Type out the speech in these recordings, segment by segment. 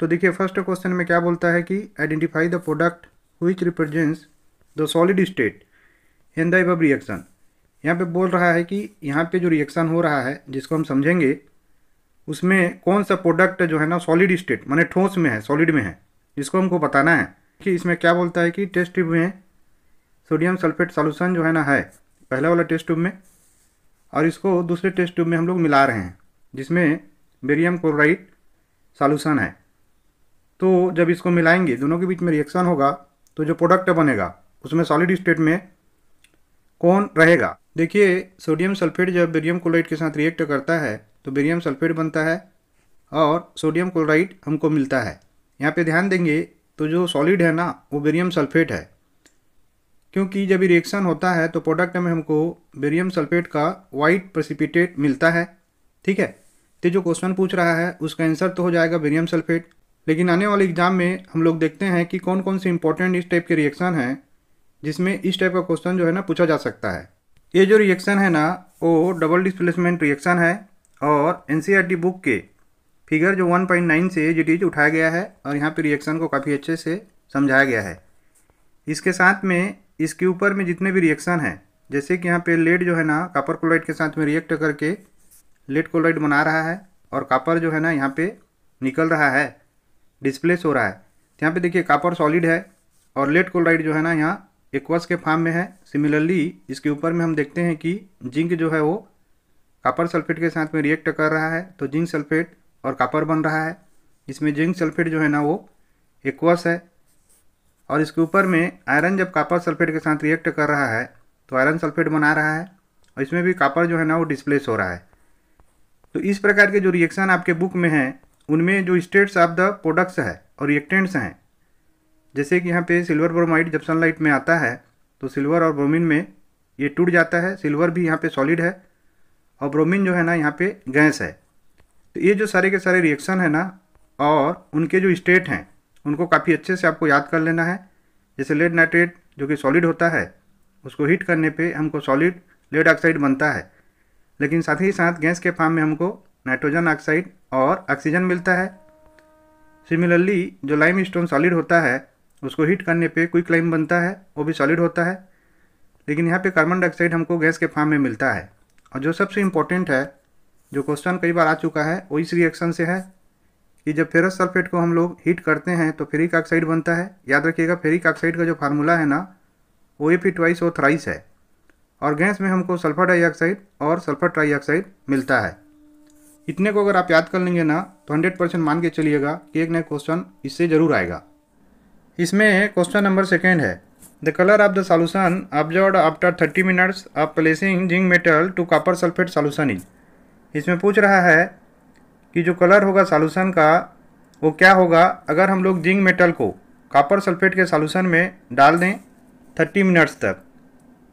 तो देखिए first question में क्या बोलता है कि identify the product which represents the solid state in the reaction यहाँ पे बोल रहा है कि यहाँ पे जो रिएक्शन हो रहा है जिसको हम समझेंगे उसमें कौन सा प्रोडक्ट जो है ना सॉलिड स्टेट माने ठोस में है सॉलिड में है जिसको हमको बताना है कि इसमें क्या बोलता है कि टेस्ट ट्यूब में सोडियम सल्फेट सॉल्यूशन जो है ना है पहले वाला टेस्ट ट्यूब में और इसको दूसरे टेस्ट ट्यूब में हम लोग मिला रहे हैं जिसमें बेरियम क्लोराइड सॉल्यूशन है तो जब इसको मिलाएंगे दोनों के बीच में रिएक्शन होगा तो जो प्रोडक्ट बनेगा उसमें सॉलिड स्टेट में कौन रहेगा देखिए सोडियम सल्फेट जब बेरियम क्लोराइड के साथ रिएक्ट करता है तो बेरियम सल्फेट बनता है और सोडियम क्लोराइड हमको मिलता है यहाँ पे ध्यान देंगे तो जो सॉलिड है ना वो बेरियम सल्फेट है क्योंकि जब रिएक्शन होता है तो प्रोडक्ट में हमको बेरियम सल्फेट का वाइट प्रसिपिटेट मिलता है ठीक है तो जो क्वेश्चन पूछ रहा है उसका आंसर तो हो जाएगा बेरियम सल्फेट लेकिन आने वाले एग्जाम में हम लोग देखते हैं कि कौन कौन से इंपॉर्टेंट इस टाइप के रिएक्शन हैं जिसमें इस टाइप का क्वेश्चन जो है ना पूछा जा सकता है ये जो रिएक्शन है ना वो डबल डिस्प्लेसमेंट रिएक्शन है और एन बुक e के फिगर जो 1.9 से ये डिटीज उठाया गया है और यहाँ पे रिएक्शन को काफ़ी अच्छे से समझाया गया है इसके साथ में इसके ऊपर में जितने भी रिएक्शन हैं जैसे कि यहाँ पे लेड जो है ना कापर क्लोराइड के साथ में रिएक्ट करके लेड क्लोराइड बना रहा है और कापर जो है ना यहाँ पे निकल रहा है डिस्प्लेस हो रहा है यहाँ पे देखिए कापर सॉलिड है और लेट क्लोराइड जो है ना यहाँ एक्वस के फार्म में है सिमिलरली इसके ऊपर में हम देखते हैं कि जिंक जो है वो कापर सल्फेट के साथ में रिएक्ट कर रहा है तो जिंक सल्फेट और कापर बन रहा है इसमें जिंक सल्फेट जो है ना वो एक्वस है और इसके ऊपर में आयरन जब कापर सल्फेट के साथ रिएक्ट कर रहा है तो आयरन सल्फेट बना रहा है और इसमें भी कापर जो है ना वो डिस्प्लेस हो रहा है तो इस प्रकार के जो रिएक्शन आपके बुक में हैं उनमें जो स्टेट्स ऑफ द प्रोडक्ट्स है और रिएक्टेंट्स हैं जैसे कि यहाँ पे सिल्वर ब्रोमाइड जब सनलाइट में आता है तो सिल्वर और ब्रोमिन में ये टूट जाता है सिल्वर भी यहाँ पे सॉलिड है और ब्रोमिन जो है ना यहाँ पे गैस है तो ये जो सारे के सारे रिएक्शन है ना और उनके जो स्टेट हैं उनको काफ़ी अच्छे से आपको याद कर लेना है जैसे लेड नाइट्रेट जो कि सॉलिड होता है उसको हीट करने पर हमको सॉलिड लेड ऑक्साइड बनता है लेकिन साथ ही साथ गैस के फार्म में हमको नाइट्रोजन ऑक्साइड और ऑक्सीजन मिलता है सिमिलरली जो लाइम स्टोन सॉलिड होता है उसको हीट करने पे क्विक लाइम बनता है वो भी सॉलिड होता है लेकिन यहाँ पे कार्बन डाइऑक्साइड हमको गैस के फार्म में मिलता है और जो सबसे इम्पोर्टेंट है जो क्वेश्चन कई बार आ चुका है वो इस रिएक्शन से है कि जब फेरस सल्फेट को हम लोग हीट करते हैं तो फेरिक ऑक्साइड बनता है याद रखिएगा फेरिक ऑक्साइड का जो फार्मूला है ना वो ए पी ट्वाइस और थ्राइस है और गैस में हमको सल्फर डाइऑक्साइड और सल्फर ट्राइऑक्साइड मिलता है इतने को अगर आप याद कर लेंगे ना तो हंड्रेड परसेंट मान के चलिएगा कि एक नया क्वेश्चन इससे ज़रूर आएगा इसमें क्वेश्चन नंबर सेकेंड है the colour of the solution observe after thirty minutes of placing zinc metal to copper sulphate solution is इसमें पूछ रहा है कि जो कलर होगा सॉल्यूशन का वो क्या होगा अगर हम लोग जिंक मेटल को कापर सल्फेट के सॉल्यूशन में डाल दें थर्टी मिनट्स तक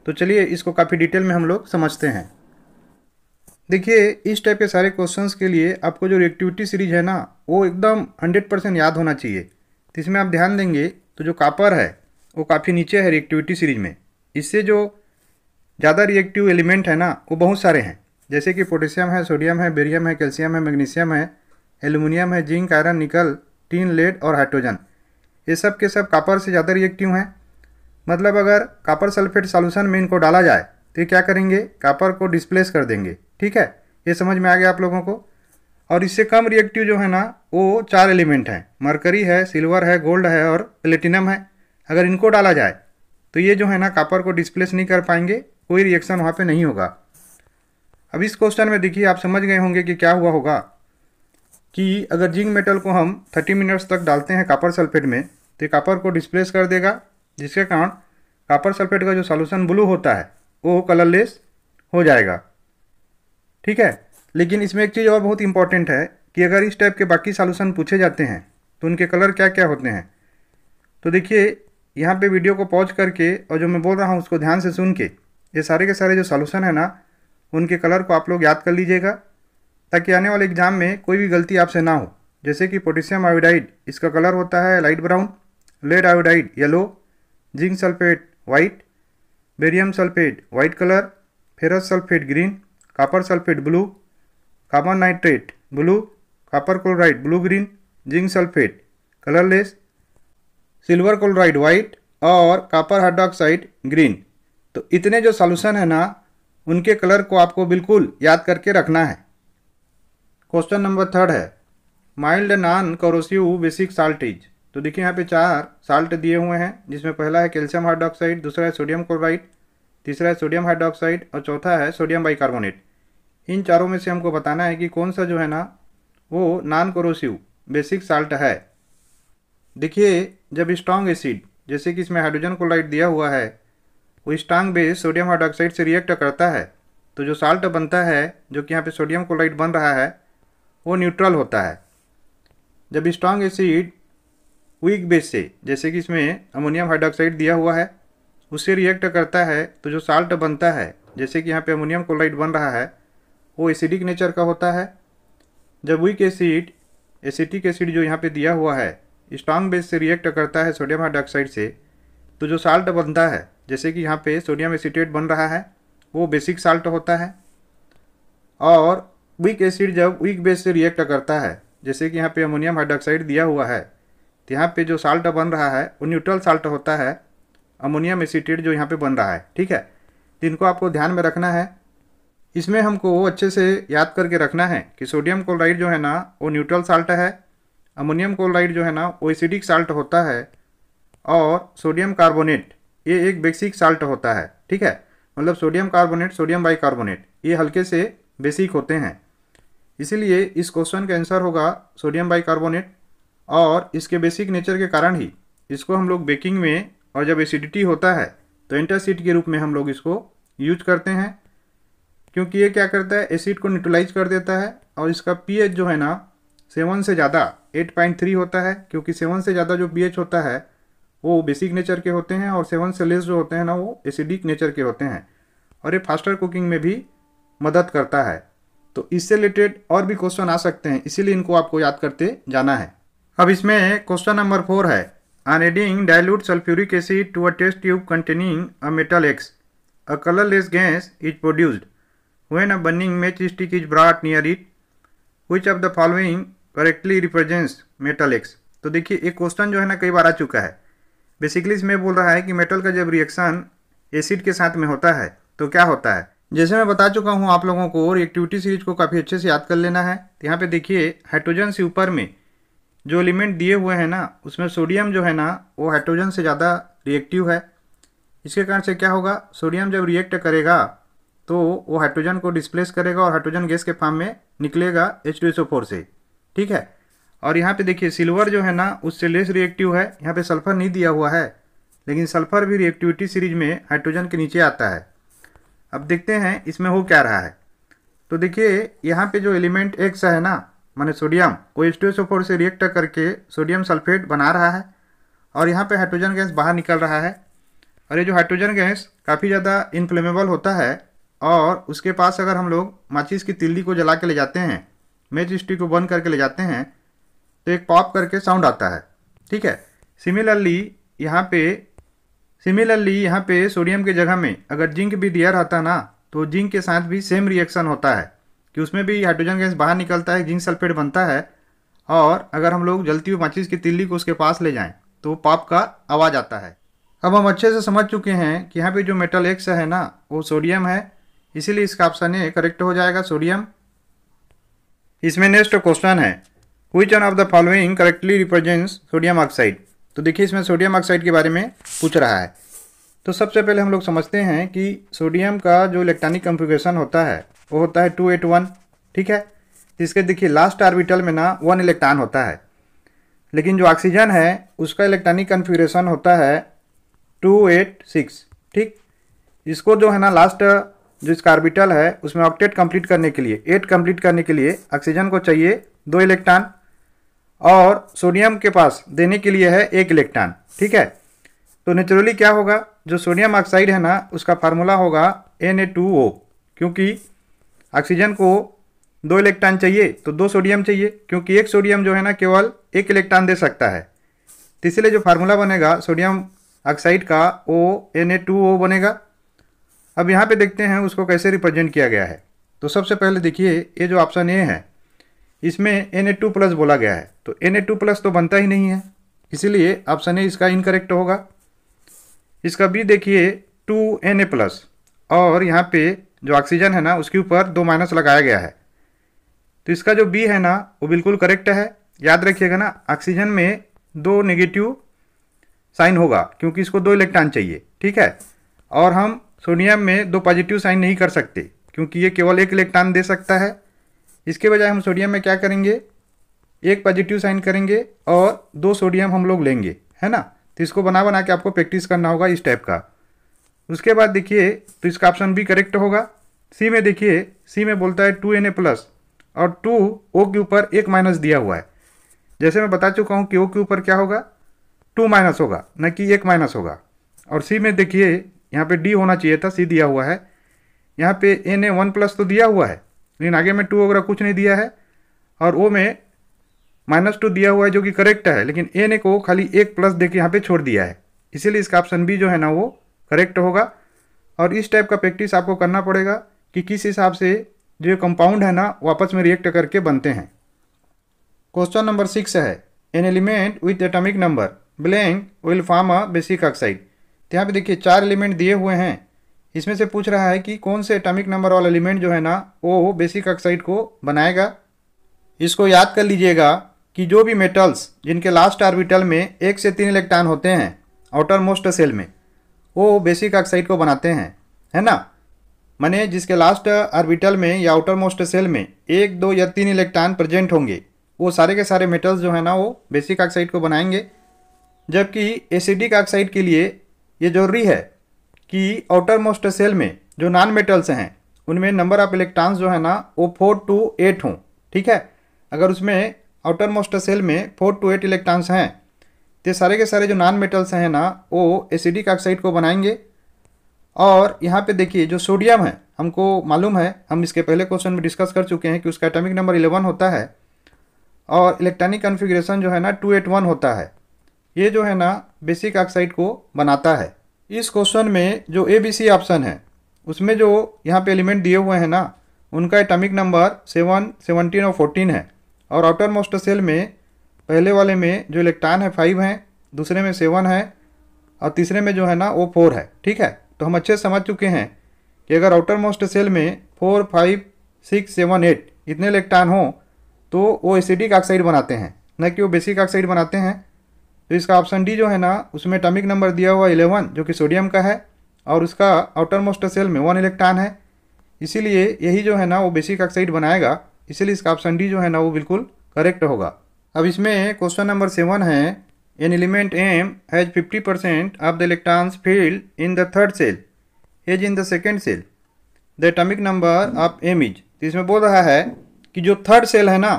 तो चलिए इसको काफ़ी डिटेल में हम लोग समझते हैं देखिए इस टाइप के सारे क्वेश्चंस के लिए आपको जो रिएक्टिविटी सीरीज है ना वो एकदम हंड्रेड परसेंट याद होना चाहिए तो इसमें आप ध्यान देंगे तो जो कापर है वो काफ़ी नीचे है रिएक्टिविटी सीरीज में इससे जो ज़्यादा रिएक्टिव एलिमेंट है ना वो बहुत सारे हैं जैसे कि पोटेशियम है सोडियम है बेरियम है कैल्शियम है मैग्नीशियम है एल्यूमिनियम है zinc iron nickel tin lead और हाइड्रोजन ये सब के सब कापर से ज़्यादा रिएक्टिव हैं मतलब अगर कापर सल्फेट सॉल्यूशन में इनको डाला जाए तो ये क्या करेंगे कापर को डिस्प्लेस कर देंगे ठीक है ये समझ में आ गया आप लोगों को और इससे कम रिएक्टिव जो है ना वो चार एलिमेंट हैं मरकरी है सिल्वर है गोल्ड है और प्लेटिनम है अगर इनको डाला जाए तो ये जो है ना कापर को डिस्प्लेस नहीं कर पाएंगे कोई रिएक्शन वहाँ पे नहीं होगा अब इस क्वेश्चन में देखिए आप समझ गए होंगे कि क्या हुआ होगा कि अगर जिंक मेटल को हम 30 मिनट्स तक डालते हैं कापर सल्फेट में तो कापर को डिस्प्लेस कर देगा जिसके कारण कापर सल्फेट का जो सॉल्यूशन ब्लू होता है वो कलरलेस हो जाएगा ठीक है लेकिन इसमें एक चीज़ और बहुत इंपॉर्टेंट है कि अगर इस टाइप के बाकी सॉल्यूशन पूछे जाते हैं तो उनके कलर क्या क्या होते हैं तो देखिए यहाँ पे वीडियो को पॉज करके और जो मैं बोल रहा हूँ उसको ध्यान से सुन के ये सारे के सारे जो सॉल्यूशन है ना उनके कलर को आप लोग याद कर लीजिएगा ताकि आने वाले एग्जाम में कोई भी गलती आपसे ना हो जैसे कि पोटेशियम आयोडाइड इसका कलर होता है light brown lead iodide yellow zinc sulphate white barium sulphate white colour ferrous sulphate green copper sulphate blue carbon nitrate blue copper chloride blue green zinc sulphate colourless silver chloride white और copper hydroxide green तो इतने जो solution है ना उनके colour को आपको बिल्कुल याद करके रखना है क्वेश्चन नंबर थर्ड है mild non corrosive basic salt is तो देखिए यहाँ पे चार साल्ट दिए हुए हैं जिसमें पहला है कैल्शियम हाइड्रोक्साइड दूसरा है सोडियम क्लोराइड तीसरा है सोडियम हाइड्रोक्साइड और चौथा है सोडियम बाइकार्बोनेट इन चारों में से हमको बताना है कि कौन सा जो है ना वो नॉन कोरोसिव बेसिक साल्ट है देखिए जब स्ट्रांग एसिड जैसे कि इसमें हाइड्रोजन क्लोराइड दिया हुआ है वो स्ट्रांग बेस सोडियम हाइड्रोक्साइड से रिएक्ट करता है तो जो साल्ट बनता है जो कि यहाँ पे सोडियम क्लोराइड बन रहा है वो न्यूट्रल होता है जब स्ट्रांग एसिड वीक बेस से जैसे कि इसमें अमोनियम हाइड्रोक्साइड दिया हुआ है उससे रिएक्ट करता है तो जो साल्ट बनता है जैसे कि यहाँ पे अमोनियम क्लोराइड बन रहा है वो एसिडिक नेचर का होता है जब वीक एसिड एसिटिक एसिड जो यहाँ पे दिया हुआ है स्ट्रांग बेस से रिएक्ट करता है सोडियम हाइड्रॉक्साइड से तो जो साल्ट बनता है जैसे कि यहाँ पे सोडियम एसिटेट बन रहा है वो बेसिक साल्ट होता है और वीक एसिड जब वीक बेस से रिएक्ट करता है जैसे कि यहाँ पे अमोनियम हाइड्रॉक्साइड दिया हुआ है तो यहाँ पे जो साल्ट बन रहा है वो न्यूट्रल साल्ट होता है अमोनियम एसीटेट जो यहाँ पे बन रहा है ठीक है जिनको आपको ध्यान में रखना है इसमें हमको वो अच्छे से याद करके रखना है कि सोडियम क्लोराइड जो है ना वो न्यूट्रल साल्ट है अमोनियम क्लोराइड जो है ना वो एसिडिक साल्ट होता है और सोडियम कार्बोनेट ये एक बेसिक साल्ट होता है ठीक है मतलब सोडियम कार्बोनेट सोडियम बाई ये हल्के से बेसिक होते हैं इसीलिए इस क्वेश्चन का आंसर होगा सोडियम बाई और इसके बेसिक नेचर के कारण ही इसको हम लोग बेकिंग में और जब एसिडिटी होता है तो एंटासिड के रूप में हम लोग इसको यूज करते हैं क्योंकि ये क्या करता है एसिड को न्यूट्रलाइज कर देता है और इसका पी जो है ना सेवन से ज़्यादा एट पॉइंट थ्री होता है क्योंकि सेवन से ज़्यादा जो पी होता है वो बेसिक नेचर के होते हैं और सेवन से लेस जो होते हैं ना वो एसिडिक नेचर के होते हैं और ये फास्टर कुकिंग में भी मदद करता है तो इससे रिलेटेड और भी क्वेश्चन आ सकते हैं इसीलिए इनको आपको याद करते जाना है अब इसमें क्वेश्चन नंबर फोर है On adding dilute sulfuric acid to a test tube containing a metal X, a colorless gas is produced. When a burning match stick is brought near it, which of the following correctly represents metal X? तो देखिए एक question जो है ना कई बार आ चुका है basically इसमें बोल रहा है कि मेटल का जब रिएक्शन एसिड के साथ में होता है तो क्या होता है जैसे मैं बता चुका हूँ आप लोगों को और एक्टिविटी सीरीज को काफ़ी अच्छे से याद कर लेना है यहाँ पे देखिए हाइड्रोजन से ऊपर में जो एलिमेंट दिए हुए हैं ना उसमें सोडियम जो है ना वो हाइड्रोजन से ज़्यादा रिएक्टिव है इसके कारण से क्या होगा सोडियम जब रिएक्ट करेगा तो वो हाइड्रोजन को डिस्प्लेस करेगा और हाइड्रोजन गैस के फार्म में निकलेगा एच से ठीक है और यहाँ पे देखिए सिल्वर जो है ना उससे लेस रिएक्टिव है यहाँ पे सल्फर नहीं दिया हुआ है लेकिन सल्फर भी रिएक्टिविटी सीरीज में हाइड्रोजन के नीचे आता है अब देखते हैं इसमें हो क्या रहा है तो देखिए यहाँ पे जो एलिमेंट एक्स है ना माने सोडियम को एच से रिएक्ट करके सोडियम सल्फेट बना रहा है और यहाँ पे हाइड्रोजन गैस बाहर निकल रहा है और ये जो हाइड्रोजन गैस काफ़ी ज़्यादा इनफ्लेमेबल होता है और उसके पास अगर हम लोग माचिस की तिल्ली को जला के ले जाते हैं मेच स्टिक को बंद करके ले जाते हैं तो एक पॉप करके साउंड आता है ठीक है सिमिलरली यहाँ पे सिमिलरली यहाँ पे सोडियम के जगह में अगर जिंक भी दिया रहता ना तो जिंक के साथ भी सेम रिएक्शन होता है कि उसमें भी हाइड्रोजन गैस बाहर निकलता है जिंक सल्फेट बनता है और अगर हम लोग जलती हुई माचिस की तिल्ली को उसके पास ले जाएं तो पाप का आवाज़ आता है अब हम अच्छे से समझ चुके हैं कि यहाँ पे जो मेटल एक्स है ना वो सोडियम है इसीलिए इसका ऑप्शन ए करेक्ट हो जाएगा सोडियम इसमें नेक्स्ट क्वेश्चन है which one of the following correctly represents sodium oxide तो देखिए इसमें सोडियम ऑक्साइड के बारे में पूछ रहा है तो सबसे पहले हम लोग समझते हैं कि सोडियम का जो इलेक्ट्रॉनिक कॉन्फ़िगरेशन होता है वो होता है टू एट वन ठीक है जिसके देखिए लास्ट आर्बिटल में ना वन इलेक्ट्रॉन होता है लेकिन जो ऑक्सीजन है उसका इलेक्ट्रॉनिक कन्फ्यूरेशन होता है टू एट सिक्स ठीक इसको जो है ना लास्ट जो इसका आर्बिटल है उसमें ऑक्टेट कंप्लीट करने के लिए एट कंप्लीट करने के लिए ऑक्सीजन को चाहिए दो इलेक्ट्रॉन और सोडियम के पास देने के लिए है एक इलेक्ट्रॉन ठीक है तो नेचुरली क्या होगा जो सोडियम ऑक्साइड है ना उसका फार्मूला होगा एन ए टू ओ क्योंकि ऑक्सीजन को दो इलेक्ट्रॉन चाहिए तो दो सोडियम चाहिए क्योंकि एक सोडियम जो है ना केवल एक इलेक्ट्रॉन दे सकता है तो इसलिए जो फार्मूला बनेगा सोडियम ऑक्साइड का O N A two O बनेगा अब यहाँ पे देखते हैं उसको कैसे रिप्रेजेंट किया गया है तो सबसे पहले देखिए ये जो ऑप्शन ए है इसमें एन ए टू प्लस बोला गया है तो एन ए टू प्लस तो बनता ही नहीं है इसीलिए ऑप्शन ए इसका इनकरेक्ट होगा इसका बी देखिए टू एन ए प्लस और यहाँ पे जो ऑक्सीजन है ना उसके ऊपर दो माइनस लगाया गया है तो इसका जो बी है ना वो बिल्कुल करेक्ट है याद रखिएगा ना ऑक्सीजन में दो नेगेटिव साइन होगा क्योंकि इसको दो इलेक्ट्रॉन चाहिए ठीक है और हम सोडियम में दो पॉजिटिव साइन नहीं कर सकते क्योंकि ये केवल एक इलेक्ट्रॉन दे सकता है इसके बजाय हम सोडियम में क्या करेंगे एक पॉजिटिव साइन करेंगे और दो सोडियम हम लोग लेंगे है ना तो इसको बना बना के आपको प्रैक्टिस करना होगा इस टाइप का उसके बाद देखिए तो इसका ऑप्शन बी करेक्ट होगा सी में देखिए सी में बोलता है टू एन ए प्लस और टू ओ के ऊपर एक माइनस दिया हुआ है जैसे मैं बता चुका हूँ कि ओ के ऊपर क्या होगा टू माइनस होगा न कि एक माइनस होगा और सी में देखिए यहाँ पे डी होना चाहिए था सी दिया हुआ है यहाँ पे एन ए वन प्लस तो दिया हुआ है लेकिन आगे में टू वगैरह कुछ नहीं दिया है और ओ में माइनस टू दिया हुआ है जो कि करेक्ट है लेकिन एन ए को खाली एक प्लस दे के यहाँ पर छोड़ दिया है इसीलिए इसका ऑप्शन बी जो है ना वो करेक्ट होगा और इस टाइप का प्रैक्टिस आपको करना पड़ेगा कि किस हिसाब से जो कंपाउंड है ना वापस में रिएक्ट करके बनते हैं क्वेश्चन नंबर सिक्स है an element with atomic number blank will form a basic oxide तो यहाँ पे देखिए चार एलिमेंट दिए हुए हैं इसमें से पूछ रहा है कि कौन से एटॉमिक नंबर वाला एलिमेंट जो है ना वो बेसिक ऑक्साइड को बनाएगा इसको याद कर लीजिएगा कि जो भी मेटल्स जिनके लास्ट आर्बिटल में एक से तीन इलेक्ट्रॉन होते हैं आउटर मोस्ट सेल में वो बेसिक ऑक्साइड को बनाते हैं है ना माने जिसके लास्ट आर्बिटल में या आउटर मोस्ट सेल में एक दो या तीन इलेक्ट्रॉन प्रेजेंट होंगे वो सारे के सारे मेटल्स जो है ना वो बेसिक ऑक्साइड को बनाएंगे जबकि एसिडिक ऑक्साइड के लिए ये जरूरी है कि आउटर मोस्ट सेल में जो नॉन मेटल्स हैं उनमें नंबर ऑफ इलेक्ट्रॉन्स जो है ना वो फोर टू एट हों ठीक है अगर उसमें आउटर मोस्ट सेल में फोर टू एट इलेक्ट्रॉन्स हैं ये सारे के सारे जो नॉन मेटल्स हैं ना वो एसिडिक ऑक्साइड को बनाएंगे और यहाँ पे देखिए जो सोडियम है हमको मालूम है हम इसके पहले क्वेश्चन में डिस्कस कर चुके हैं कि उसका एटॉमिक नंबर 11 होता है और इलेक्ट्रॉनिक कन्फिग्रेशन जो है ना 281 होता है ये जो है ना बेसिक ऑक्साइड को बनाता है इस क्वेश्चन में जो ए बी सी ऑप्शन है उसमें जो यहाँ पे एलिमेंट दिए हुए हैं ना उनका एटॉमिक नंबर सेवन सेवनटीन और फोर्टीन है और आउटर मोस्ट सेल में पहले वाले में जो इलेक्ट्रॉन है फाइव है दूसरे में सेवन है और तीसरे में जो है ना वो फोर है ठीक है तो हम अच्छे समझ चुके हैं कि अगर आउटर मोस्ट सेल में four five six seven eight इतने इलेक्ट्रॉन हों तो वो एसिडिक ऑक्साइड बनाते हैं न कि वो बेसिक ऑक्साइड बनाते हैं तो इसका ऑप्शन डी जो है ना उसमें टमिक नंबर दिया हुआ इलेवन जो कि सोडियम का है और उसका आउटर मोस्ट सेल में वन इलेक्ट्रॉन है इसीलिए यही जो है ना वो बेसिक ऑक्साइड बनाएगा इसीलिए इसका ऑप्शन डी जो है ना वो बिल्कुल करेक्ट होगा अब इसमें क्वेश्चन नंबर सेवन है an element M has fifty percent of the electrons filled in the third shell is in the second shell the atomic number of M is तो इसमें बोल रहा है कि जो थर्ड सेल है ना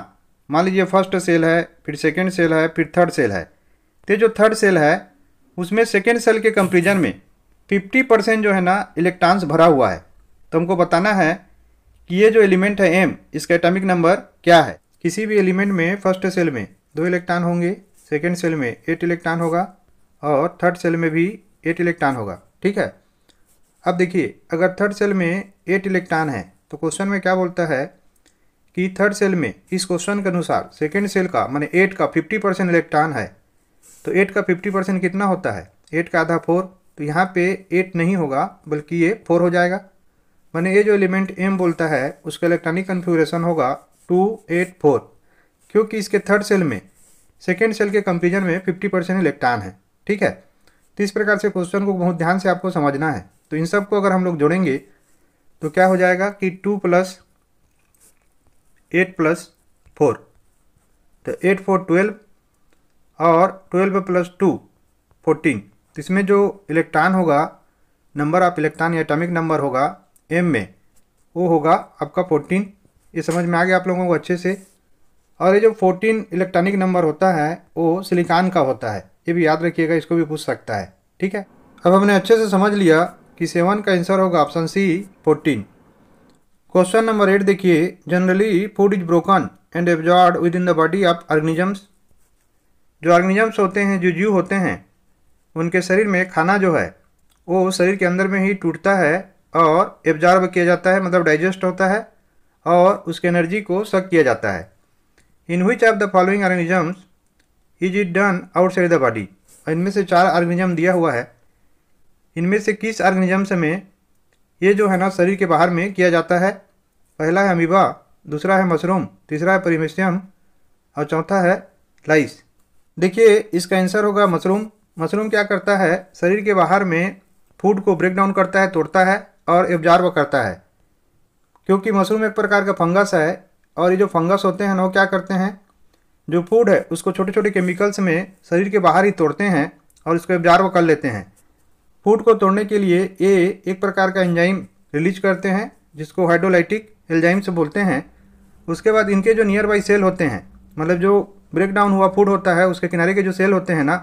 मान लीजिए फर्स्ट सेल है फिर सेकेंड सेल है फिर थर्ड सेल है तो जो थर्ड सेल है उसमें सेकेंड सेल के कंपेरिजन में फिफ्टी परसेंट जो है ना इलेक्ट्रॉन्स भरा हुआ है तो हमको बताना है कि ये जो एलिमेंट है एम इसका एटॉमिक नंबर क्या है किसी भी एलिमेंट में फर्स्ट सेल में दो इलेक्ट्रॉन होंगे सेकेंड सेल में एट इलेक्ट्रॉन होगा और थर्ड सेल में भी एट इलेक्ट्रॉन होगा ठीक है अब देखिए अगर थर्ड सेल में एट इलेक्ट्रॉन है तो क्वेश्चन में क्या बोलता है कि थर्ड सेल में इस क्वेश्चन के अनुसार सेकेंड सेल का मैंने एट का फिफ्टी परसेंट इलेक्ट्रॉन है तो एट का फिफ्टी परसेंट कितना होता है एट का आधा फोर तो यहाँ पे एट नहीं होगा बल्कि ये फोर हो जाएगा मैंने ये जो एलिमेंट एम बोलता है उसका इलेक्ट्रॉनिक कन्फ्यूगरेशन होगा टू एट फोर क्योंकि इसके थर्ड सेल में सेकेंड सेल के कंपेरिजन में फिफ्टी परसेंट इलेक्ट्रॉन है ठीक है तो इस प्रकार से क्वेश्चन को बहुत ध्यान से आपको समझना है तो इन सब को अगर हम लोग जोड़ेंगे तो क्या हो जाएगा कि two plus eight plus four तो एट फोर ट्वेल्व और ट्वेल्व प्लस टू फोर्टीन तो इसमें जो इलेक्ट्रॉन होगा नंबर ऑफ इलेक्ट्रॉन या एटॉमिक नंबर होगा एम में वो होगा आपका फोर्टीन ये समझ में आ गया आप लोगों को अच्छे से और ये जो फोर्टीन इलेक्ट्रॉनिक नंबर होता है वो सिलिकॉन का होता है ये भी याद रखिएगा इसको भी पूछ सकता है ठीक है अब हमने अच्छे से समझ लिया कि सेवन का आंसर होगा option C fourteen question number eight देखिए generally food is broken and absorbed within the body of organisms जो ऑर्गेनिजम्स होते हैं जो जीव होते हैं उनके शरीर में खाना जो है वो शरीर के अंदर में ही टूटता है और एब्जॉर्ब किया जाता है मतलब डाइजेस्ट होता है और उसके एनर्जी को शक किया जाता है in which of the following organisms is it done outside the body इनमें से चार ऑर्गेनिजम दिया हुआ है इनमें से किस ऑर्गेनिजम्स में ये जो है ना शरीर के बाहर में किया जाता है पहला है अमीबा दूसरा है मशरूम तीसरा है परिमेशियम और चौथा है लाइस देखिए इसका आंसर होगा मशरूम मशरूम क्या करता है शरीर के बाहर में फूड को ब्रेक डाउन करता है तोड़ता है और एब्जॉर्व करता है क्योंकि मशरूम एक प्रकार का फंगस है और ये जो फंगस होते हैं ना वो क्या करते हैं जो फूड है उसको छोटे छोटे केमिकल्स में शरीर के बाहर ही तोड़ते हैं और इसको एब्जार्व कर लेते हैं फूड को तोड़ने के लिए ये एक प्रकार का एंजाइम रिलीज करते हैं जिसको हाइड्रोलाइटिक एंजाइम्स बोलते हैं उसके बाद इनके जो नियर बाई सेल होते हैं मतलब जो ब्रेक डाउन हुआ फूड होता है उसके किनारे के जो सेल होते हैं ना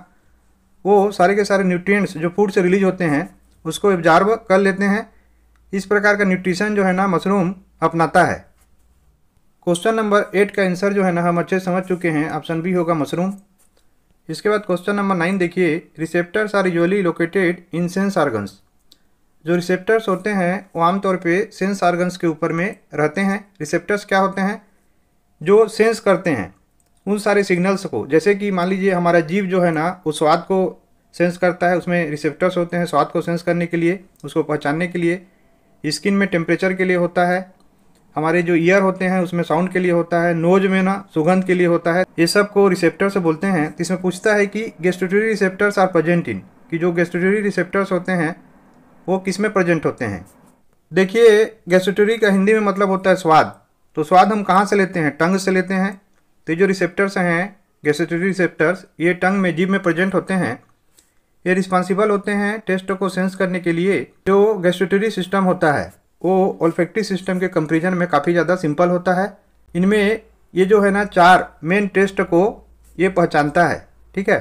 वो सारे के सारे न्यूट्रिएंट्स जो फूड से रिलीज होते हैं उसको एब्जार्व कर लेते हैं इस प्रकार का न्यूट्रिशन जो है ना मशरूम अपनाता है क्वेश्चन नंबर एट का आंसर जो है ना हम अच्छे समझ चुके हैं ऑप्शन बी होगा मशरूम इसके बाद क्वेश्चन नंबर नाइन देखिए receptors are usually located in sense organs जो रिसेप्टर्स होते हैं वो आमतौर पे सेंस आर्गन्स के ऊपर में रहते हैं रिसेप्टर्स क्या होते हैं जो सेंस करते हैं उन सारे सिग्नल्स को जैसे कि मान लीजिए हमारा जीव जो है ना वो स्वाद को सेंस करता है उसमें रिसेप्टर्स होते हैं स्वाद को सेंस करने के लिए उसको पहचानने के लिए स्किन में टेम्परेचर के लिए होता है हमारे जो ईयर होते हैं उसमें साउंड के लिए होता है नोज में ना सुगंध के लिए होता है ये सब को रिसेप्टर से बोलते हैं तो इसमें पूछता है कि gustatory receptors are present in कि जो गेस्टोटरी रिसेप्टर्स होते हैं वो किस में प्रजेंट होते हैं देखिए गेस्टोटरी का हिंदी में मतलब होता है स्वाद तो स्वाद हम कहाँ से लेते हैं टंग से लेते हैं तो जो रिसेप्टर्स हैं गेस्टोटरी रिसेप्टर्स ये टंग में जीभ में प्रजेंट होते हैं ये रिस्पॉन्सिबल होते हैं टेस्ट को सेंस करने के लिए जो गैस्ट्रेटरी सिस्टम होता है वो ओल्फेक्टिव सिस्टम के कंपेरिजन में काफ़ी ज़्यादा सिंपल होता है इनमें ये जो है ना चार मेन टेस्ट को ये पहचानता है ठीक है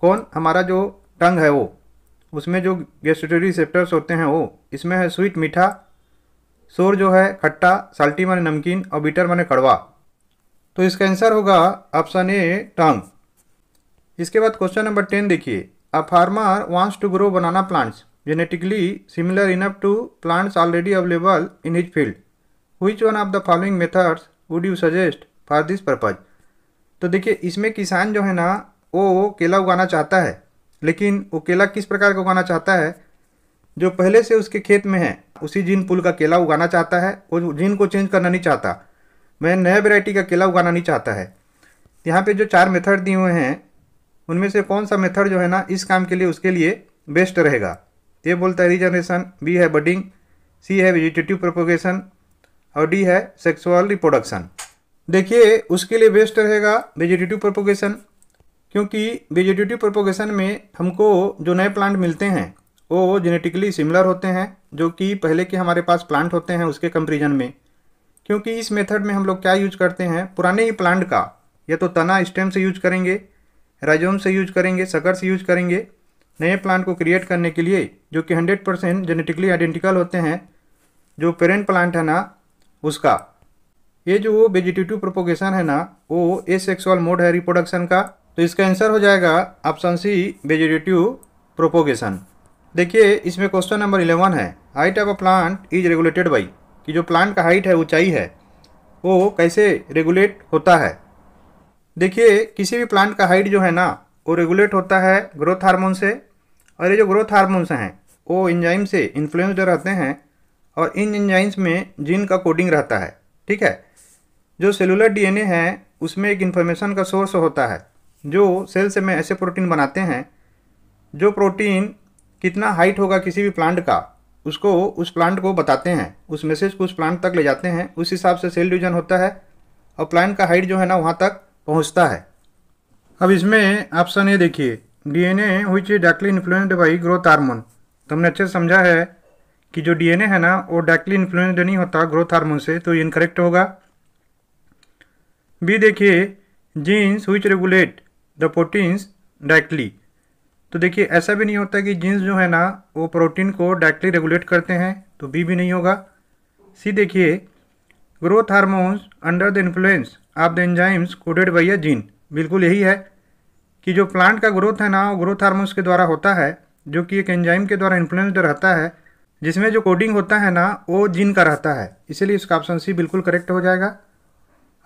कौन हमारा जो टंग है वो उसमें जो गैस्ट्रेटरी रिसेप्टर्स होते हैं वो इसमें है स्वीट मीठा शोर जो है खट्टा साल्टी माने नमकीन और बीटर माने कड़वा तो इसका आंसर होगा ऑप्शन ए टंग इसके बाद क्वेश्चन नंबर टेन देखिए A farmer wants to grow banana plants genetically similar enough to plants already available in his field. Which one of the following methods would you suggest for this purpose? तो देखिए इसमें किसान जो है ना वो केला उगाना चाहता है लेकिन वो केला किस प्रकार का उगाना चाहता है जो पहले से उसके खेत में है उसी जीन पुल का केला उगाना चाहता है वो जीन को चेंज करना नहीं चाहता मैं नया वेराइटी का केला उगाना नहीं चाहता है यहाँ पे जो चार मेथड दिए हुए हैं उनमें से कौन सा मेथड जो है ना इस काम के लिए उसके लिए बेस्ट रहेगा ये बोलता है रीजनरेशन बी है बडिंग सी है वेजिटेटिव प्रोपोगेशन और डी है सेक्सुअल रिप्रोडक्शन देखिए उसके लिए बेस्ट रहेगा वेजिटेटिव प्रोपोगेशन क्योंकि वेजिटेटिव प्रोपोगेशन में हमको जो नए प्लांट मिलते हैं वो जेनेटिकली सिमिलर होते हैं जो कि पहले के हमारे पास प्लांट होते हैं उसके कंपेरिजन में क्योंकि इस मेथड में हम लोग क्या यूज करते हैं पुराने ही प्लांट का या तो तना स्टेम से यूज करेंगे राइजोम से यूज करेंगे सकर से यूज करेंगे नए प्लांट को क्रिएट करने के लिए जो कि हंड्रेड परसेंट जेनेटिकली आइडेंटिकल होते हैं जो पेरेंट प्लांट है ना उसका ये जो वो वेजिटेटिव प्रोपोगेशन है ना वो ए सेक्सुअल मोड है रिप्रोडक्शन का तो इसका आंसर हो जाएगा ऑप्शन सी वेजिटेटिव प्रोपोगेशन देखिए इसमें क्वेश्चन नंबर इलेवन है height of a plant is regulated by कि जो प्लांट का हाइट है ऊंचाई है वो कैसे रेगुलेट होता है देखिए किसी भी प्लांट का हाइट जो है ना वो रेगुलेट होता है ग्रोथ हार्मोन से और ये जो ग्रोथ हार्मोन्स हैं वो इंजाइम से इन्फ्लुएंस्ड रहते हैं और इन इंजाइम्स में जीन का कोडिंग रहता है ठीक है जो सेलुलर डीएनए है उसमें एक इन्फॉर्मेशन का सोर्स होता है जो सेल से में ऐसे प्रोटीन बनाते हैं जो प्रोटीन कितना हाइट होगा किसी भी प्लांट का उसको उस प्लांट को बताते हैं उस मैसेज को उस प्लांट तक ले जाते हैं उस हिसाब से सेल डिवीजन होता है और प्लांट का हाइट जो है ना वहाँ तक पहुंचता है अब इसमें ऑप्शन ए देखिए डीएनए हुई directly influenced by growth hormone तुमने अच्छे से समझा है कि जो डीएनए है ना वो डायरेक्टली इन्फ्लुएंस्ड नहीं होता ग्रोथ हार्मोन से तो ये इनकरेक्ट होगा बी देखिए genes which regulate the proteins directly तो देखिए ऐसा भी नहीं होता कि जीन्स जो है ना वो प्रोटीन को डायरेक्टली रेगुलेट करते हैं तो बी भी नहीं होगा सी देखिए growth hormones under the influence of the enzymes coded by a gene बिल्कुल यही है कि जो प्लांट का ग्रोथ है ना वो ग्रोथ हार्मोन्स के द्वारा होता है जो कि एक एंजाइम के द्वारा इन्फ्लुएंस्ड रहता है जिसमें जो कोडिंग होता है ना वो जीन का रहता है इसीलिए इसका ऑप्शन सी बिल्कुल करेक्ट हो जाएगा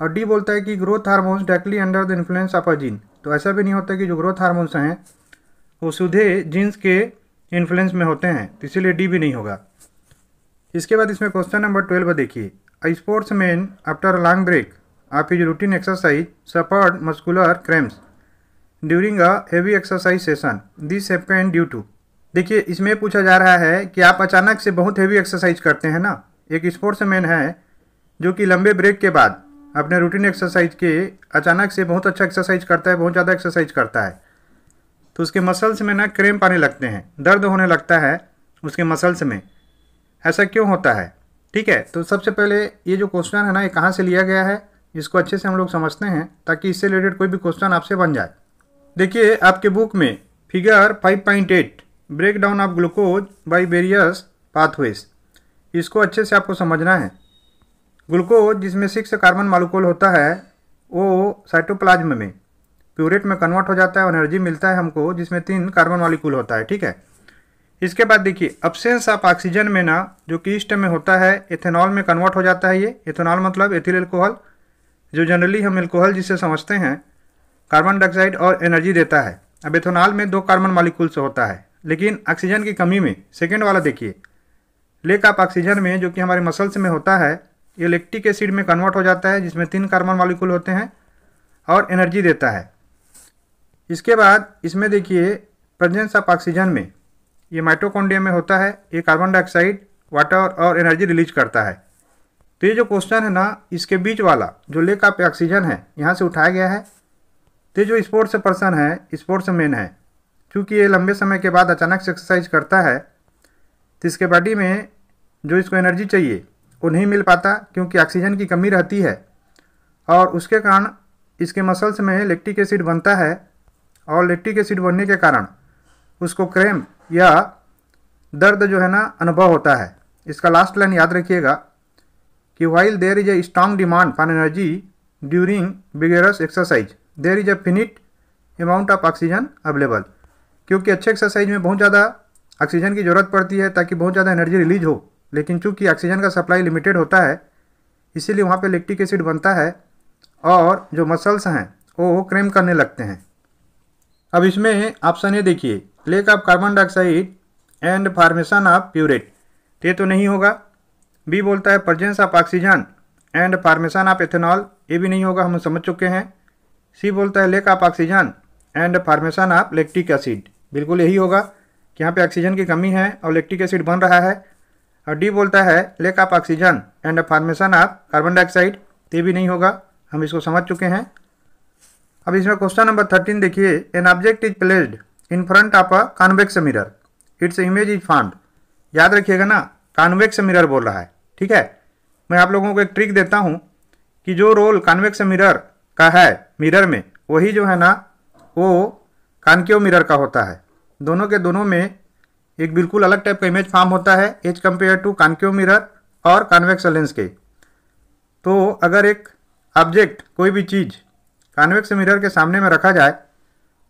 और डी बोलता है कि growth hormones directly under the influence of a gene तो ऐसा भी नहीं होता कि जो ग्रोथ हार्मोन्स हैं वो सीधे जीन्स के इन्फ्लुएंस में होते हैं तो इसीलिए डी भी नहीं होगा इसके बाद इसमें क्वेश्चन नंबर ट्वेल्व देखिए A sportsman after a long break of his routine exercise suffered muscular cramps during a heavy exercise session. This happened due to देखिए इसमें पूछा जा रहा है कि आप अचानक से बहुत हेवी एक्सरसाइज करते हैं ना एक स्पोर्ट्समैन है जो कि लंबे ब्रेक के बाद अपने रूटीन एक्सरसाइज के अचानक से बहुत अच्छा एक्सरसाइज करता है बहुत ज़्यादा एक्सरसाइज करता है तो उसके मसल्स में ना क्रेम पाने लगते हैं दर्द होने लगता है उसके मसल्स में ऐसा क्यों होता है ठीक है तो सबसे पहले ये जो क्वेश्चन है ना ये कहाँ से लिया गया है इसको अच्छे से हम लोग समझते हैं ताकि इससे रिलेटेड कोई भी क्वेश्चन आपसे बन जाए देखिए आपके बुक में figure 5.8 break down of glucose by various pathways इसको अच्छे से आपको समझना है ग्लूकोज जिसमें सिक्स कार्बन मालिकोल होता है वो साइटोप्लाज्म में प्यूरेट में कन्वर्ट हो जाता है एनर्जी मिलता है हमको जिसमें तीन कार्बन मालिकूल होता है ठीक है इसके बाद देखिए अब्सेंस ऑफ ऑक्सीजन में ना जो कि ईस्ट में होता है एथेनॉल में कन्वर्ट हो जाता है ये एथेनॉल मतलब एथिल एल्कोहल जो जनरली हम एल्कोहल जिसे समझते हैं कार्बन डाइऑक्साइड और एनर्जी देता है अब एथेनॉल में दो कार्बन से होता है लेकिन ऑक्सीजन की कमी में सेकेंड वाला देखिए लेक ऑफ ऑक्सीजन में जो कि हमारे मसल्स में होता है ये इलेक्ट्रिक एसिड में कन्वर्ट हो जाता है जिसमें तीन कार्बन मालिकूल होते हैं और एनर्जी देता है इसके बाद इसमें देखिए प्रेजेंस ऑफ ऑक्सीजन में ये माइटोकॉन्डिया में होता है ये कार्बन डाइऑक्साइड वाटर और एनर्जी रिलीज करता है तो ये जो क्वेश्चन है ना इसके बीच वाला जो लेक ऑफ ऑक्सीजन है यहाँ से उठाया गया है तो जो स्पोर्ट्स पर्सन है स्पोर्ट्स मैन है क्योंकि ये लंबे समय के बाद अचानक से एक्सरसाइज करता है तो इसके बॉडी में जो इसको एनर्जी चाहिए वो नहीं मिल पाता क्योंकि ऑक्सीजन की कमी रहती है और उसके कारण इसके मसल्स में लेक्टिक एसिड बनता है और लेक्टिक एसिड बनने के कारण उसको क्रैम्प या दर्द जो है ना अनुभव होता है इसका लास्ट लाइन याद रखिएगा कि while there is a strong demand for energy during vigorous exercise there is a finite amount of oxygen available क्योंकि अच्छे एक्सरसाइज में बहुत ज़्यादा ऑक्सीजन की ज़रूरत पड़ती है ताकि बहुत ज़्यादा एनर्जी रिलीज हो लेकिन चूंकि ऑक्सीजन का सप्लाई लिमिटेड होता है इसीलिए वहाँ पे लेक्टिक एसिड बनता है और जो मसल्स हैं वो क्रेम करने लगते हैं अब इसमें ऑप्शन ये देखिए lack of carbon dioxide and formation of pyruvate ये तो नहीं होगा बी बोलता है presence of oxygen and formation of ethanol ये भी नहीं होगा हम समझ चुके हैं सी बोलता है lack of oxygen and formation of lactic acid बिल्कुल यही होगा कि यहाँ पे ऑक्सीजन की कमी है और लैक्टिक एसिड बन रहा है और डी बोलता है lack of oxygen and formation of carbon dioxide ये भी नहीं होगा हम इसको समझ चुके हैं अब इसमें क्वेश्चन नंबर थर्टीन देखिए an object is placed in front of a convex mirror its image is formed याद रखिएगा ना कॉन्वेक्स मिरर बोल रहा है ठीक है मैं आप लोगों को एक ट्रिक देता हूँ कि जो रोल कॉन्वेक्स मिरर का है मिरर में वही जो है ना वो कानक्यो मिरर का होता है दोनों के दोनों में एक बिल्कुल अलग टाइप का इमेज फॉर्म होता है as compared to concave mirror और कॉन्वेक्स लेंस के तो अगर एक ऑब्जेक्ट कोई भी चीज़ कॉन्वेक्स मिरर के सामने में रखा जाए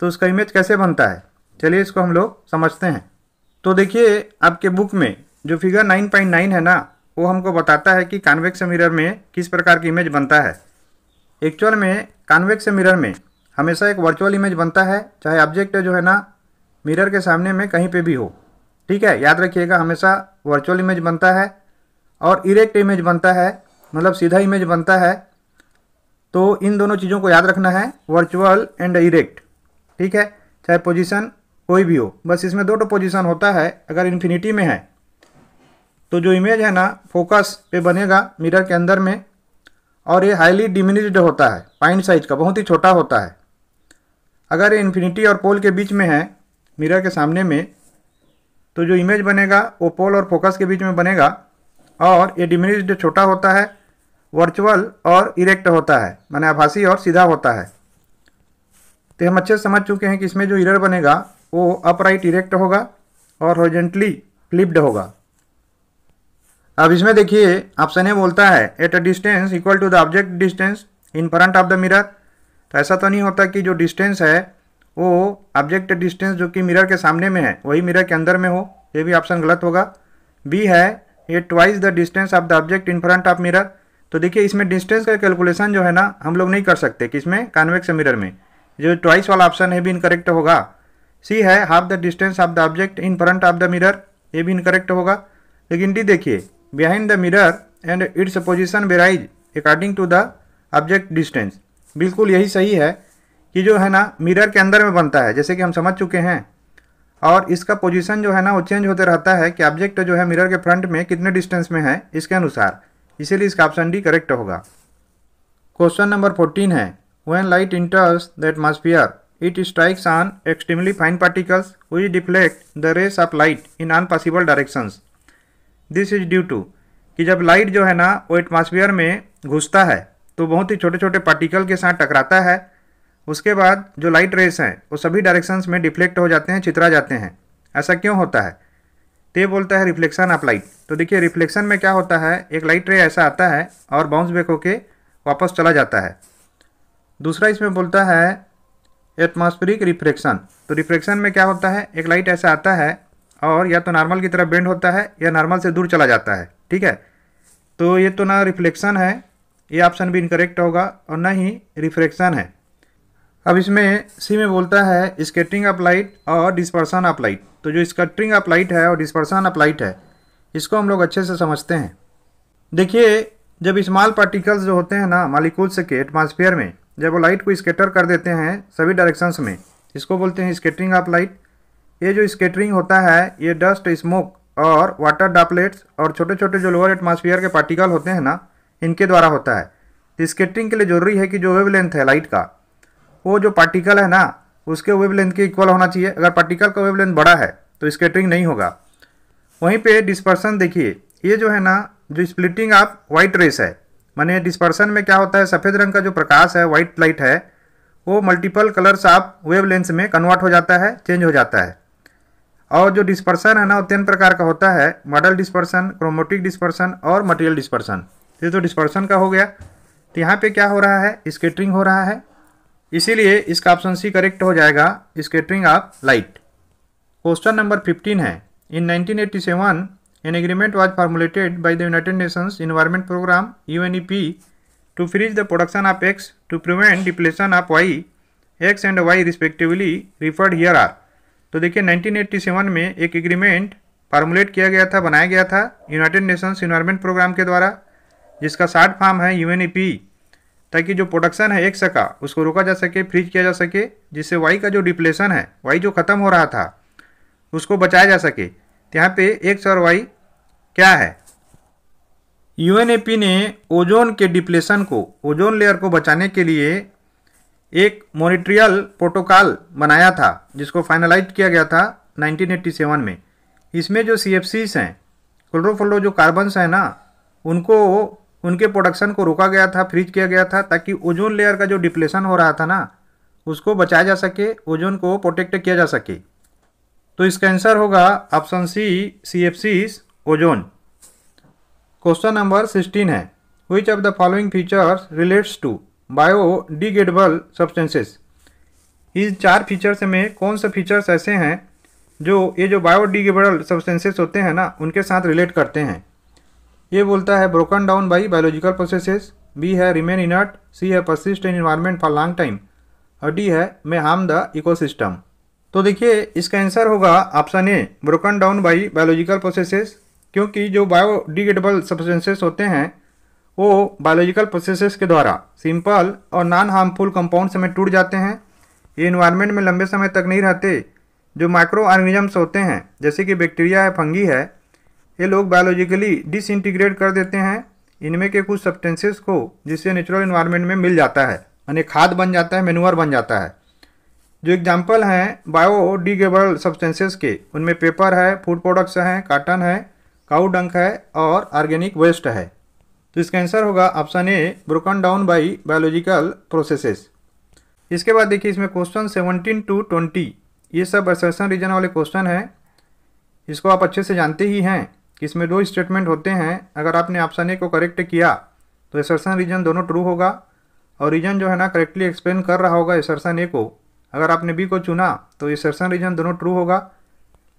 तो उसका इमेज कैसे बनता है चलिए इसको हम लोग समझते हैं तो देखिए आपके बुक में जो फिगर 9.9 है ना वो हमको बताता है कि कॉन्वेक्स मिरर में किस प्रकार की इमेज बनता है एक्चुअल में कॉन्वेक्स मिरर में हमेशा एक वर्चुअल इमेज बनता है चाहे ऑब्जेक्ट जो है ना मिरर के सामने में कहीं पे भी हो ठीक है याद रखिएगा हमेशा वर्चुअल इमेज बनता है और इरेक्ट इमेज बनता है मतलब सीधा इमेज बनता है तो इन दोनों चीज़ों को याद रखना है वर्चुअल एंड इरेक्ट ठीक है चाहे पोजीशन कोई भी हो बस इसमें दो टो पोजीशन होता है अगर इन्फिनिटी में है तो जो इमेज है ना फोकस पे बनेगा मिरर के अंदर में और ये हाईली डिमिनिज्ड होता है पॉइंट साइज का बहुत ही छोटा होता है अगर ये इन्फिनिटी और पोल के बीच में है मिरर के सामने में तो जो इमेज बनेगा वो पोल और फोकस के बीच में बनेगा और ये डिमिनिज्ड छोटा होता है वर्चुअल और इरेक्ट होता है माने आभासी और सीधा होता है तो हम अच्छे से समझ चुके हैं कि इसमें जो इरर बनेगा वो अपराइट इरेक्ट होगा और हॉर्जेंटली फ्लिप्ड होगा अब इसमें देखिए ऑप्शन ए बोलता है at a distance equal to the object distance in front of the mirror तो ऐसा तो नहीं होता कि जो डिस्टेंस है वो ऑब्जेक्ट डिस्टेंस जो कि मिरर के सामने में है वही मिरर के अंदर में हो ये भी ऑप्शन गलत होगा बी है ये twice the distance of the object in front of mirror तो देखिए इसमें डिस्टेंस का कैलकुलेशन जो है ना हम लोग नहीं कर सकते किसमें कॉन्वेक्स मिरर में जो ट्वाइस वाला ऑप्शन है भी इनकरेक्ट होगा सी है half the distance of the object in front of the mirror ये भी इनकरेक्ट होगा लेकिन डी देखिए behind the mirror and its position varies according to the object distance बिल्कुल यही सही है कि जो है ना मिरर के अंदर में बनता है जैसे कि हम समझ चुके हैं और इसका पोजीशन जो है ना वो चेंज होते रहता है कि ऑब्जेक्ट जो है मिरर के फ्रंट में कितने डिस्टेंस में है इसके अनुसार इसीलिए इसका ऑप्शन डी करेक्ट होगा क्वेश्चन नंबर फोर्टीन है When light enters the atmosphere, it strikes on extremely fine particles which deflect the rays of light in unpossible directions. This is due to कि जब लाइट जो है ना वो atmosphere में घुसता है तो बहुत ही छोटे छोटे पार्टिकल के साथ टकराता है उसके बाद जो लाइट रेस हैं वो सभी डायरेक्शंस में डिफ्लेक्ट हो जाते हैं चित्रा जाते हैं ऐसा क्यों होता है तो बोलता है रिफ्लेक्शन ऑफ लाइट तो देखिए रिफ्लेक्शन में क्या होता है एक लाइट रे ऐसा आता है और बाउंस बैक होके वापस चला जाता है दूसरा इसमें बोलता है एटमॉस्फेरिक रिफ्रेक्शन तो रिफ्रेक्शन में क्या होता है एक लाइट ऐसा आता है और या तो नॉर्मल की तरफ बेंड होता है या नॉर्मल से दूर चला जाता है ठीक है तो ये तो ना रिफ्लेक्शन है ये ऑप्शन भी इनकरेक्ट होगा और ना ही रिफ्रेक्शन है अब इसमें सी में बोलता है स्केटिंग ऑफ लाइट और डिस्पर्सन ऑफ लाइट तो जो स्कटरिंग ऑफ लाइट है और डिस्पर्सन ऑफ लाइट है इसको हम लोग अच्छे से समझते हैं देखिए जब स्मॉल पार्टिकल्स जो होते हैं ना मालिकूल्स के एटमॉस्फेयर में जब वो लाइट को स्केटर कर देते हैं सभी डायरेक्शंस में इसको बोलते हैं स्केटरिंग ऑफ लाइट ये जो स्केटरिंग होता है ये डस्ट स्मोक और वाटर डापलेट्स और छोटे छोटे जो लोअर एटमोसफियर के पार्टिकल होते हैं ना इनके द्वारा होता है स्केटरिंग तो के लिए ज़रूरी है कि जो वेव लेंथ है लाइट का वो जो पार्टिकल है ना उसके वेव लेंथ के इक्वल होना चाहिए अगर पार्टिकल का वेव लेंथ बड़ा है तो स्केटरिंग नहीं होगा वहीं पर डिस्पर्सन देखिए ये जो है ना जो स्प्लिटिंग ऑफ वाइट रेस है माने डिस्पर्सन में क्या होता है सफ़ेद रंग का जो प्रकाश है वाइट लाइट है वो मल्टीपल कलर्स आप वेव लेंस में कन्वर्ट हो जाता है चेंज हो जाता है और जो डिस्पर्सन है ना वो तीन प्रकार का होता है मॉडल डिस्पर्सन क्रोमोटिक डिस्पर्सन और मटेरियल डिस्पर्सन ये तो डिस्पर्सन का हो गया तो यहाँ पे क्या हो रहा है स्केटरिंग हो रहा है इसीलिए इसका ऑप्शन सी करेक्ट हो जाएगा scattering of light question number fifteen है in 1987 An agreement was formulated by the United Nations Environment Programme UNEP to freeze the production of X to prevent depletion of Y. X and Y respectively referred here are. तो देखिए 1987 में एक agreement formulate किया गया था बनाया गया था यूनाइटेड नेशंस इन्वायरमेंट प्रोग्राम के द्वारा जिसका शार्ट फार्म है यू ताकि जो प्रोडक्शन है एक सका उसको रोका जा सके फ्रीज किया जा सके जिससे वाई का जो डिप्लेशन है वाई जो ख़त्म हो रहा था उसको बचाया जा सके यहाँ पे एक्स और वाई क्या है पी ने ओजोन के डिप्लेशन को ओजोन लेयर को बचाने के लिए एक मोनिट्रियल प्रोटोकॉल बनाया था जिसको फाइनलाइज किया गया था 1987 में इसमें जो सी एफ सीस हैं क्लोरोफ्लो जो कार्बन्स हैं ना उनको उनके प्रोडक्शन को रोका गया था फ्रीज किया गया था ताकि ओजोन लेयर का जो डिप्लेशन हो रहा था ना उसको बचाया जा सके ओजोन को प्रोटेक्ट किया जा सके तो इसका आंसर होगा option C C F C ozone question number sixteen है which of the following features relates to biodegradable substances इस चार फीचर्स में कौन से फीचर्स ऐसे हैं जो ये जो बायोडिग्रेडेबल सब्सटेंसेस होते हैं ना उनके साथ रिलेट करते हैं ये बोलता है broken down by biological processes B है रिमेन इनर्ट सी है persist in environment for long time और डी है मे हार्म द इकोसिस्टम तो देखिए इसका आंसर होगा option A broken down by biological processes क्योंकि जो बायोडिग्रेडेबल सब्सटेंसेस होते हैं वो बायोलॉजिकल प्रोसेसेस के द्वारा सिंपल और नॉन हार्मफुल कंपाउंड समय टूट जाते हैं ये इन्वायरमेंट में लंबे समय तक नहीं रहते जो माइक्रो ऑर्गेनिजम्स होते हैं जैसे कि बैक्टीरिया है फंगी है ये लोग बायोलॉजिकली डिसइंटीग्रेट कर देते हैं इनमें के कुछ सब्सटेंसेस को जिससे नेचुरल इन्वायरमेंट में मिल जाता है यानी खाद बन जाता है मेनुअर बन जाता है जो एग्जाम्पल हैं बायोडिग्रेबल सब्सटेंसेस के उनमें पेपर है फूड प्रोडक्ट्स हैं काटन है काउडंक डंक है और ऑर्गेनिक वेस्ट है तो इसका आंसर होगा option A broken down by biological processes इसके बाद देखिए इसमें क्वेश्चन सेवनटीन टू ट्वेंटी ये सब एसेसन रीजन वाले क्वेश्चन हैं इसको आप अच्छे से जानते ही हैं कि इसमें दो स्टेटमेंट होते हैं अगर आपने ऑप्शन ए को करेक्ट किया तो एसर्सन रीजन दोनों ट्रू होगा और रीजन जो है ना करेक्टली एक्सप्लेन कर रहा होगा एसर्सन ए को अगर आपने बी को चुना तो ये सेक्शन रीजन दोनों ट्रू होगा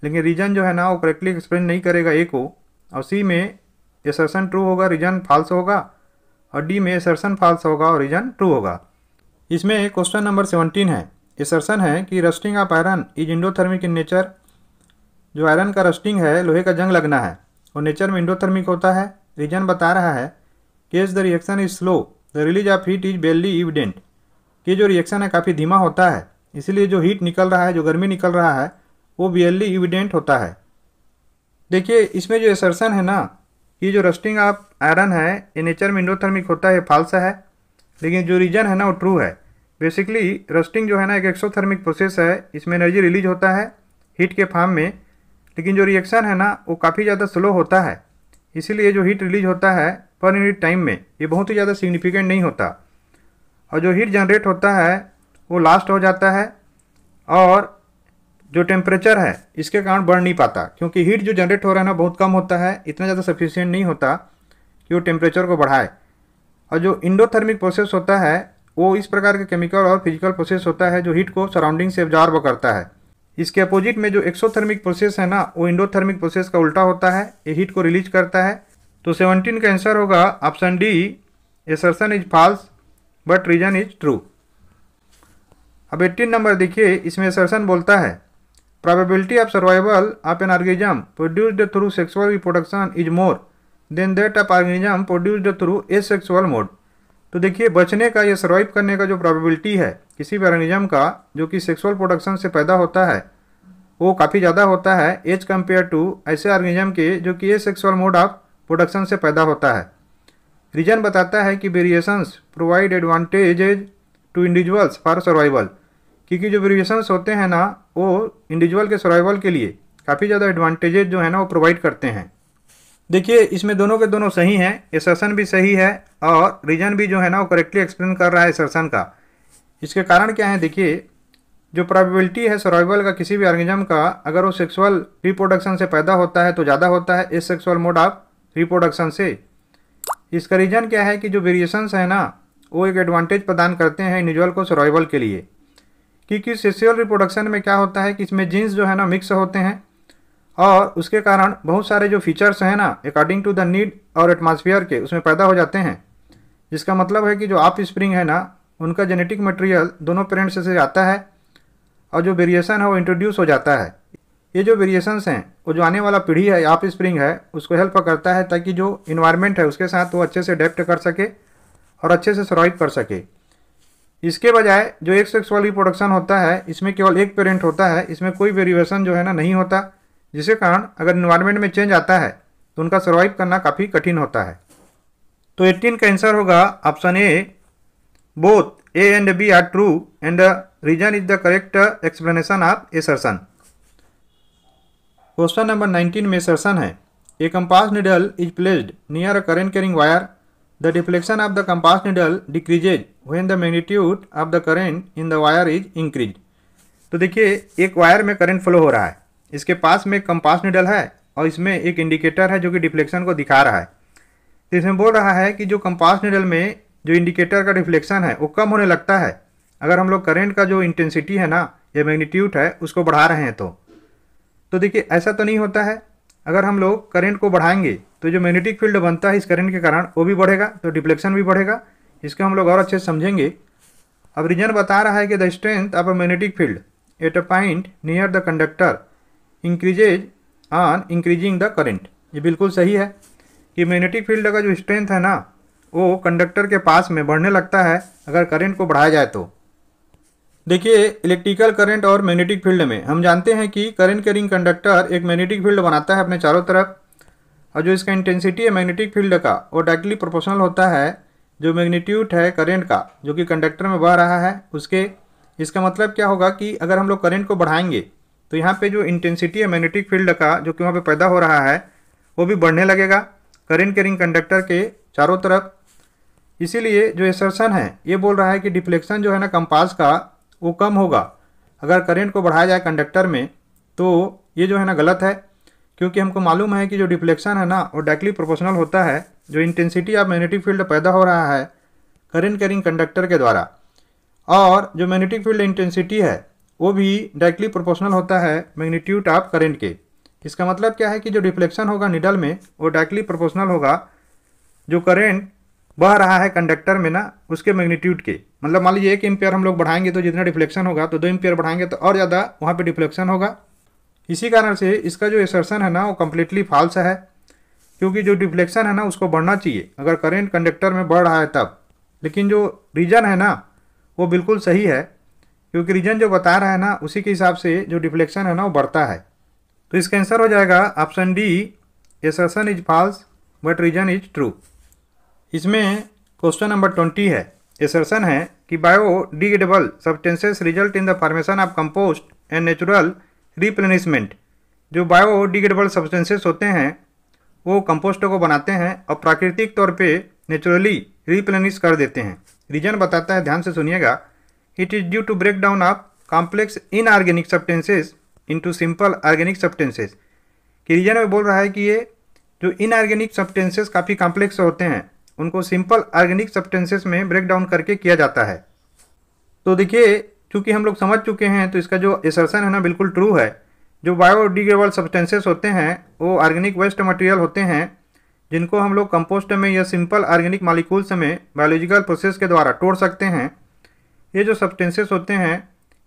लेकिन रीजन जो है ना वो करेक्टली एक्सप्लेन नहीं करेगा ए को और सी में ये सेक्शन ट्रू होगा रीजन फाल्स होगा और डी में ये सेक्शन फाल्स होगा और रीजन ट्रू होगा इसमें क्वेश्चन नंबर सेवनटीन है एसर्सन है कि rusting of iron is endothermic in nature जो आयरन का रस्टिंग है लोहे का जंग लगना है और नेचर में इंडोथर्मिक होता है रीजन बता रहा है कि is the reaction is slow the release of heat is barely evident कि जो रिएक्शन है काफ़ी धीमा होता है इसलिए जो हीट निकल रहा है जो गर्मी निकल रहा है वो बियरली इविडेंट होता है देखिए इसमें जो एसर्सन है ना कि जो रस्टिंग ऑफ आयरन है ये नेचर में इंडोथर्मिक होता है फाल्स है लेकिन जो रीजन है ना वो ट्रू है बेसिकली रस्टिंग जो है ना एक एक्सोथर्मिक प्रोसेस है इसमें एनर्जी रिलीज होता है हीट के फार्म में लेकिन जो रिएक्शन है ना वो काफ़ी ज़्यादा स्लो होता है इसीलिए जो हीट रिलीज होता है पर यूनिट टाइम में ये बहुत ही ज़्यादा सिग्निफिकेंट नहीं होता और जो हीट जनरेट होता है वो लास्ट हो जाता है और जो टेम्परेचर है इसके कारण बढ़ नहीं पाता क्योंकि हीट जो जनरेट हो रहा है ना बहुत कम होता है इतना ज़्यादा सफिशियंट नहीं होता कि वो टेम्परेचर को बढ़ाए और जो इंडोथर्मिक प्रोसेस होता है वो इस प्रकार के केमिकल और फिजिकल प्रोसेस होता है जो हीट को सराउंडिंग से ऑब्जॉर्व करता है इसके अपोजिट में जो एक्सोथर्मिक प्रोसेस है ना वो इंडोथर्मिक प्रोसेस का उल्टा होता है ये हीट को रिलीज करता है तो सेवनटीन का आंसर होगा option D assertion is false but reason is true अब एट्टीन नंबर देखिए इसमें सरसन बोलता है of survival of an organism organism produced sexual sexual is more than that of of organism through asexual mode तो देखिए बचने का या सर्वाइव करने का जो प्रोबेबिलिटी है किसी भी ऑर्गेनिज्म का जो कि सेक्सुअल प्रोडक्शन से पैदा होता है वो काफ़ी ज़्यादा होता है एज कंपेयर टू ऐसे ऑर्गेनिज्म के जो कि asexual mode of production से पैदा होता है रीजन बताता है कि variations provide advantages to individuals for survival क्योंकि जो वेरिएशंस होते हैं ना वो इंडिविजुअल के सर्वाइवल के लिए काफ़ी ज़्यादा एडवांटेजेज जो है ना वो प्रोवाइड करते हैं देखिए इसमें दोनों के दोनों सही हैं एसर्सन भी सही है और रीजन भी जो है ना वो करेक्टली एक्सप्लेन कर रहा है एसर्सन का इसके कारण क्या है देखिए जो प्रॉबिलिटी है सर्वाइवल का किसी भी ऑर्गेनिज्म का अगर वो सेक्सुअल रिप्रोडक्शन से पैदा होता है तो ज़्यादा होता है इस सेक्सुअल मोड ऑफ रिप्रोडक्शन से इसका रीज़न क्या है कि जो वेरिएशंस है ना वो एक एडवांटेज प्रदान करते हैं इंडिविजुअल को सर्वाइवल के लिए क्योंकि सेक्सुअल रिप्रोडक्शन में क्या होता है कि इसमें जीन्स जो है ना मिक्स होते हैं और उसके कारण बहुत सारे जो फीचर्स हैं ना अकॉर्डिंग टू द नीड और एटमोसफियर के उसमें पैदा हो जाते हैं जिसका मतलब है कि जो आप स्प्रिंग है ना उनका जेनेटिक मटेरियल दोनों पेरेंट्स से आता है और जो वेरिएशन है वो इंट्रोड्यूस हो जाता है ये जो वेरिएशंस हैं वो जो आने वाला पीढ़ी है आप स्प्रिंग है उसको हेल्प करता है ताकि जो इन्वायरमेंट है उसके साथ वो अच्छे से अडेप्ट कर सके और अच्छे से सर्वाइव कर सके इसके बजाय जो एक सेक्स वाली प्रोडक्शन होता है इसमें केवल एक पेरेंट होता है इसमें कोई वेरिएशन जो है ना नहीं होता जिसके कारण अगर इन्वायरमेंट में चेंज आता है तो उनका सर्वाइव करना काफ़ी कठिन होता है तो एट्टीन का आंसर होगा option A both A and B are true and reason is the correct explanation of A assertion question number nineteen में सरसन है a compass needle is placed near a current carrying wire The deflection of the compass needle decreases when the magnitude of the current in the wire is increased. तो देखिए एक wire में current flow हो रहा है इसके पास में एक कंपास निडल है और इसमें एक इंडिकेटर है जो कि डिफ्लेक्शन को दिखा रहा है तो इसमें बोल रहा है कि जो कंपास निडल में जो इंडिकेटर का डिफ्लेक्शन है वो कम होने लगता है अगर हम लोग करंट का जो इंटेंसिटी है ना या मैग्नीट्यूड है उसको बढ़ा रहे हैं तो तो देखिए ऐसा तो नहीं होता है अगर हम लोग करंट को बढ़ाएंगे तो जो मैग्नेटिक फील्ड बनता है इस करंट के कारण वो भी बढ़ेगा तो डिफ्लेक्शन भी बढ़ेगा इसको हम लोग और अच्छे से समझेंगे अब रीजन बता रहा है कि the strength of a magnetic field at a point near the conductor increases on increasing the current ये बिल्कुल सही है कि मैग्नेटिक फील्ड का जो स्ट्रेंथ है ना वो कंडक्टर के पास में बढ़ने लगता है अगर करंट को बढ़ाया जाए तो देखिए इलेक्ट्रिकल करंट और मैग्नेटिक फील्ड में हम जानते हैं कि करंट कैरिंग कंडक्टर एक मैग्नेटिक फील्ड बनाता है अपने चारों तरफ और जो इसका इंटेंसिटी है मैग्नेटिक फील्ड का वो डायरेक्टली प्रोपोर्शनल होता है जो मैग्नीट्यूड है करंट का जो कि कंडक्टर में बह रहा है उसके इसका मतलब क्या होगा कि अगर हम लोग करेंट को बढ़ाएंगे तो यहाँ पर जो इंटेंसिटी है मैग्नेटिक फील्ड का जो कि वहाँ पर पैदा हो रहा है वो भी बढ़ने लगेगा करेंट कैरिंग कंडक्टर के चारों तरफ इसीलिए जो एसर्सन है ये बोल रहा है कि डिफ्लेक्शन जो है ना कंपास का वो कम होगा अगर करंट को बढ़ाया जाए कंडक्टर में तो ये जो है ना गलत है क्योंकि हमको मालूम है कि जो डिफ्लेक्शन है ना वो डायरेक्टली प्रोपोर्शनल होता है जो इंटेंसिटी ऑफ मैग्नेटिक फील्ड पैदा हो रहा है करेंट कैरिंग कंडक्टर के द्वारा और जो मैग्नेटिक फील्ड इंटेंसिटी है वो भी डायरेक्टली प्रोपोर्शनल होता है मैग्नीट्यूड ऑफ करंट के इसका मतलब क्या है कि जो डिफ्लेक्शन होगा निडल में वो डायरेक्टली प्रोपोर्शनल होगा जो करंट बह रहा है कंडक्टर में ना उसके मैग्नीट्यूड के मतलब मान लीजिए एक एम्पेयर हम लोग बढ़ाएंगे तो जितना डिफ्लेक्शन होगा तो दो एम्पेयर बढ़ाएंगे तो और ज़्यादा वहाँ पर डिफ्लेक्शन होगा इसी कारण से इसका जो एसर्सन है ना वो कम्प्लीटली फाल्स है क्योंकि जो डिफ्लेक्शन है ना उसको बढ़ना चाहिए अगर करेंट कंडक्टर में बढ़ रहा है तब लेकिन जो रीजन है ना वो बिल्कुल सही है क्योंकि रीजन जो बता रहा है ना उसी के हिसाब से जो डिफ्लेक्शन है ना वो बढ़ता है तो इसका आंसर हो जाएगा option D assertion is false but reason is true इसमें क्वेश्चन नंबर ट्वेंटी है assertion है कि biodegradable substances result in the formation of compost and natural replenishment जो बायोडिग्रेडेबल सब्सटेंसेस होते हैं वो कंपोस्ट को बनाते हैं और प्राकृतिक तौर पे नेचुरली रिप्लेनिश कर देते हैं रीजन बताता है ध्यान से सुनिएगा it is due to break down of complex inorganic substances into simple organic substances कि रीजन में बोल रहा है कि ये जो इनऑर्गेनिक सब्सटेंसेस काफ़ी कॉम्प्लेक्स होते हैं उनको सिंपल ऑर्गेनिक सब्सटेंसेस में ब्रेक डाउन करके किया जाता है तो देखिए चूँकि हम लोग समझ चुके हैं तो इसका जो एसर्सन है ना बिल्कुल ट्रू है जो बायोडिग्रेबल सब्सटेंसेस होते हैं वो ऑर्गेनिक वेस्ट मटेरियल होते हैं जिनको हम लोग कंपोस्ट में या सिंपल ऑर्गेनिक मालिकूल्स में बायोलॉजिकल प्रोसेस के द्वारा तोड़ सकते हैं ये जो सब्सटेंसेस होते हैं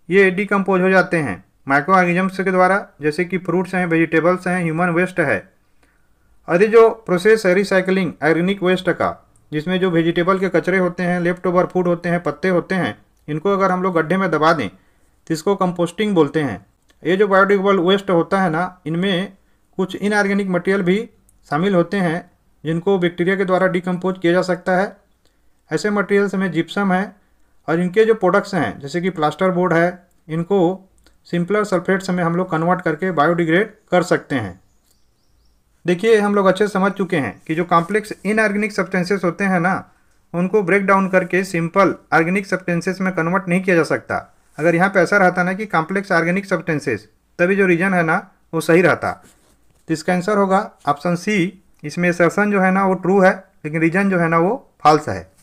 ये डिकम्पोज हो जाते हैं माइक्रो ऑर्गेनिजम्स के द्वारा जैसे कि फ्रूट्स हैं वेजिटेबल्स हैं ह्यूमन वेस्ट है अरे जो प्रोसेस है रिसाइकलिंग ऑर्गेनिक वेस्ट का जिसमें जो वेजिटेबल के कचरे होते हैं लेफ्ट ओवर फूड होते हैं पत्ते होते हैं इनको अगर हम लोग गड्ढे में दबा दें तो इसको कंपोस्टिंग बोलते हैं ये जो बायोडिग्रेडेबल वेस्ट होता है ना इनमें कुछ इनऑर्गेनिक मटेरियल भी शामिल होते हैं जिनको बैक्टीरिया के द्वारा डिकम्पोज किया जा सकता है ऐसे मटेरियल्स में जिप्सम है और इनके जो प्रोडक्ट्स हैं जैसे कि प्लास्टर बोर्ड है इनको सिंपलर सल्फेट्स में हम लोग कन्वर्ट करके बायोडिग्रेड कर सकते हैं देखिए हम लोग अच्छे समझ चुके हैं कि जो कॉम्प्लेक्स इनऑर्गेनिक सब्सटेंसेस होते हैं ना उनको ब्रेक डाउन करके सिंपल ऑर्गेनिक सब्सटेंसेस में कन्वर्ट नहीं किया जा सकता अगर यहाँ पे ऐसा रहता ना कि कॉम्प्लेक्स ऑर्गेनिक सब्सटेंसेस तभी जो रीजन है ना वो सही रहता तो इसका आंसर होगा ऑप्शन सी इसमें सेशन जो है ना वो ट्रू है लेकिन रीजन जो है ना वो फाल्स है